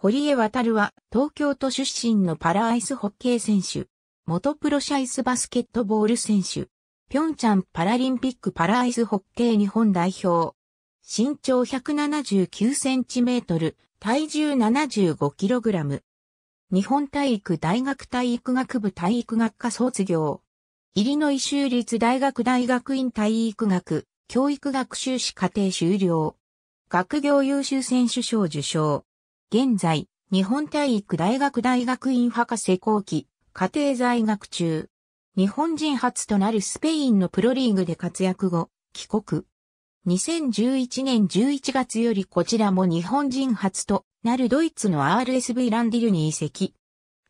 堀江渉は東京都出身のパラアイスホッケー選手。元プロシャイスバスケットボール選手。ピョンチャンパラリンピックパラアイスホッケー日本代表。身長179センチメートル、体重75キログラム。日本体育大学体育学部体育学科卒業。イリノイ州立大学大学院体育学、教育学修士課程修了。学業優秀選手賞受賞。現在、日本体育大学大学院博士後期、家庭在学中。日本人初となるスペインのプロリーグで活躍後、帰国。2011年11月よりこちらも日本人初となるドイツの RSV ランディルに移籍。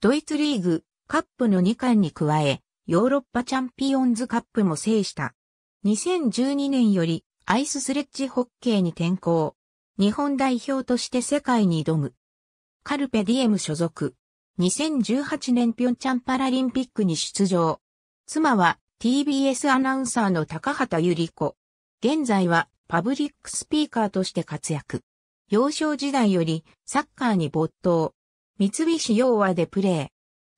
ドイツリーグ、カップの2冠に加え、ヨーロッパチャンピオンズカップも制した。2012年よりアイススレッジホッケーに転向。日本代表として世界に挑む。カルペディエム所属。2018年ピョンチャンパラリンピックに出場。妻は TBS アナウンサーの高畑ゆり子。現在はパブリックスピーカーとして活躍。幼少時代よりサッカーに没頭。三菱洋和でプレー。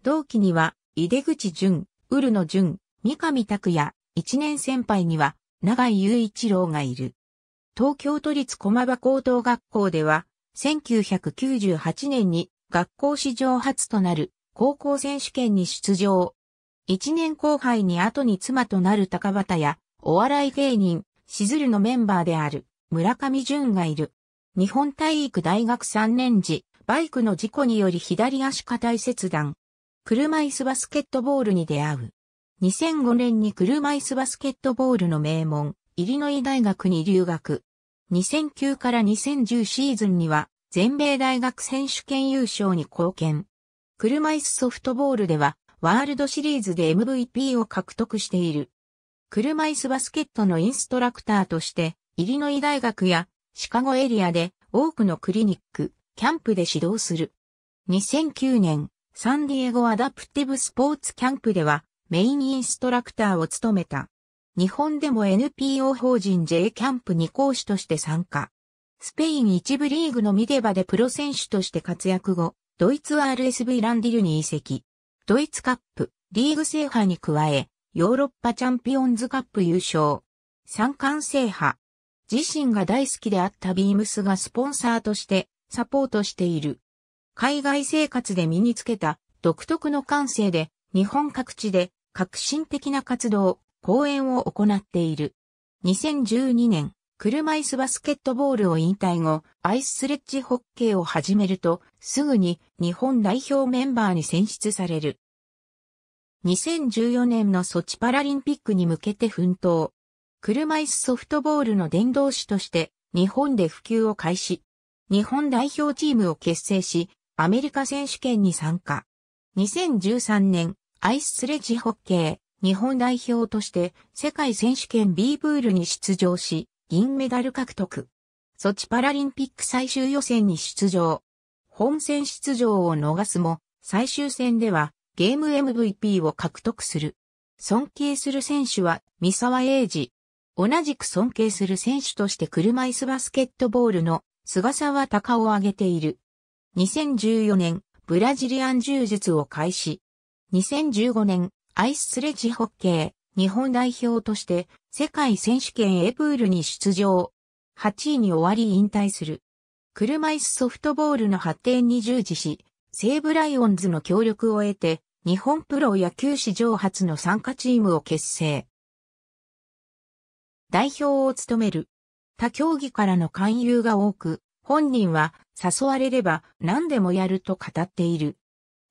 同期には、井出口淳、ウルノ淳、三上拓也、一年先輩には、長井雄一郎がいる。東京都立駒場高等学校では、1998年に学校史上初となる高校選手権に出場。一年後輩に後に妻となる高畑や、お笑い芸人、しずるのメンバーである村上淳がいる。日本体育大学3年時、バイクの事故により左足下切断。車椅子バスケットボールに出会う。2005年に車椅子バスケットボールの名門、イリノイ大学に留学。2009から2010シーズンには全米大学選手権優勝に貢献。車椅子ソフトボールではワールドシリーズで MVP を獲得している。車椅子バスケットのインストラクターとして、イリノイ大学やシカゴエリアで多くのクリニック、キャンプで指導する。2009年、サンディエゴアダプティブスポーツキャンプではメインインストラクターを務めた。日本でも NPO 法人 J キャンプに講師として参加。スペイン一部リーグのミデバでプロ選手として活躍後、ドイツ RSV ランディルに移籍。ドイツカップ、リーグ制覇に加え、ヨーロッパチャンピオンズカップ優勝。三冠制覇。自身が大好きであったビームスがスポンサーとしてサポートしている。海外生活で身につけた独特の感性で日本各地で革新的な活動、講演を行っている。2012年、車椅子バスケットボールを引退後、アイススレッジホッケーを始めると、すぐに日本代表メンバーに選出される。2014年のソチパラリンピックに向けて奮闘。車椅子ソフトボールの伝道師として日本で普及を開始。日本代表チームを結成し、アメリカ選手権に参加。2013年、アイススレッジホッケー、日本代表として世界選手権 B ブールに出場し、銀メダル獲得。ソチパラリンピック最終予選に出場。本戦出場を逃すも、最終戦ではゲーム MVP を獲得する。尊敬する選手は三沢英二。同じく尊敬する選手として車椅子バスケットボールの菅沢隆を挙げている。2014年、ブラジリアン柔術を開始。2015年、アイススレッジホッケー、日本代表として世界選手権エプールに出場。8位に終わり引退する。車椅子ソフトボールの発展に従事し、西武ライオンズの協力を得て、日本プロ野球史上初の参加チームを結成。代表を務める。他競技からの勧誘が多く、本人は誘われれば何でもやると語っている。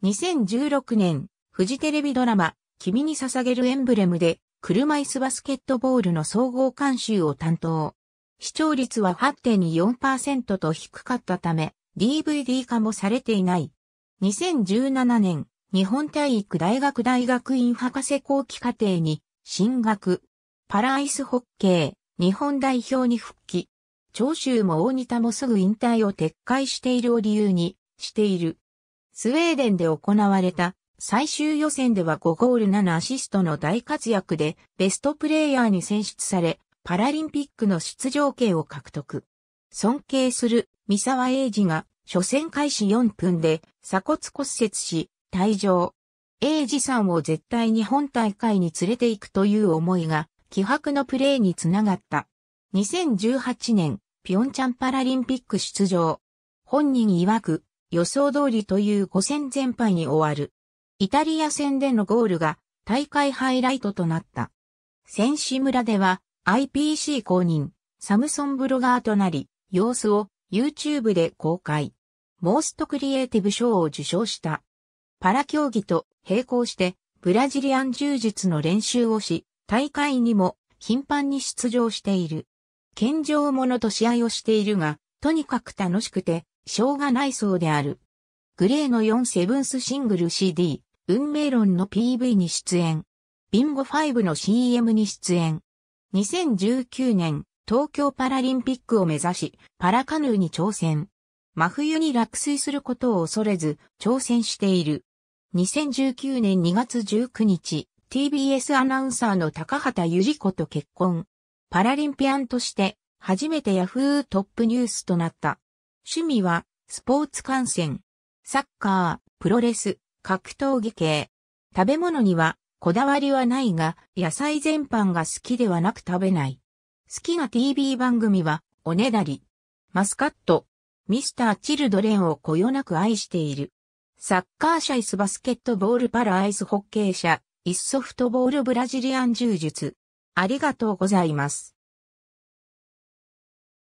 2016年、フジテレビドラマ、君に捧げるエンブレムで、車椅子バスケットボールの総合監修を担当。視聴率は8.24%と低かったため、DVD 化もされていない。2017年、日本体育大学大学院博士後期課程に進学。パラアイスホッケー、日本代表に復帰。長州も大仁田もすぐ引退を撤回しているを理由にしている。スウェーデンで行われた最終予選では5ゴール7アシストの大活躍でベストプレイヤーに選出され、パラリンピックの出場権を獲得。尊敬する三沢英二が初戦開始4分で鎖骨骨折し退場。英二さんを絶対に本大会に連れて行くという思いが気迫のプレーにつながった。2018年、ピョンチャンパラリンピック出場。本人曰く予想通りという5戦全敗に終わる。イタリア戦でのゴールが大会ハイライトとなった。選手村では IPC 公認、サムソンブロガーとなり、様子を YouTube で公開。モーストクリエイティブ賞を受賞した。パラ競技と並行してブラジリアン柔術の練習をし、大会にも頻繁に出場している。健常者と試合をしているが、とにかく楽しくて、しょうがないそうである。グレーの4セブンスシングル CD、運命論の PV に出演。ビンゴ5の CM に出演。2019年、東京パラリンピックを目指し、パラカヌーに挑戦。真冬に落水することを恐れず、挑戦している。2019年2月19日、TBS アナウンサーの高畑ゆり子と結婚。パラリンピアンとして、初めてヤフートップニュースとなった。趣味は、スポーツ観戦。サッカー、プロレス、格闘技系。食べ物にはこだわりはないが、野菜全般が好きではなく食べない。好きな TV 番組は、おねだり。マスカット。ミスター・チルドレンをこよなく愛している。サッカー社イスバスケットボールパラアイスホッケー社、イスソフトボールブラジリアン柔術。ありがとうございます。